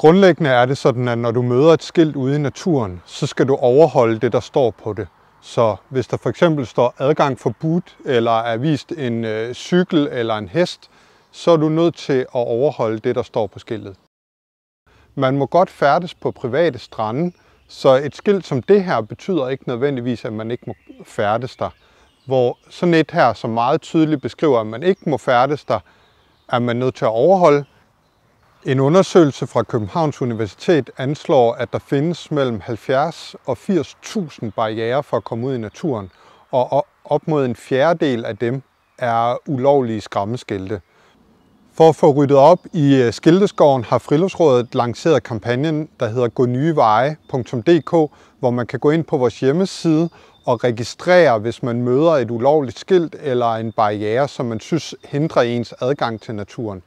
Grundlæggende er det sådan, at når du møder et skilt ude i naturen, så skal du overholde det, der står på det. Så hvis der for eksempel står adgang forbudt, eller er vist en øh, cykel eller en hest, så er du nødt til at overholde det, der står på skiltet. Man må godt færdes på private strande, så et skilt som det her betyder ikke nødvendigvis, at man ikke må færdes der. Hvor sådan et her, som meget tydeligt beskriver, at man ikke må færdes der, er man nødt til at overholde, en undersøgelse fra Københavns Universitet anslår, at der findes mellem 70 og 80.000 barriere for at komme ud i naturen, og op mod en fjerdedel af dem er ulovlige skræmmeskilte. For at få ryddet op i øh, Skilteskoven har Friluftsrådet lanceret kampagnen, der hedder gånyeveje.dk, hvor man kan gå ind på vores hjemmeside og registrere, hvis man møder et ulovligt skilt eller en barriere, som man synes hindrer ens adgang til naturen.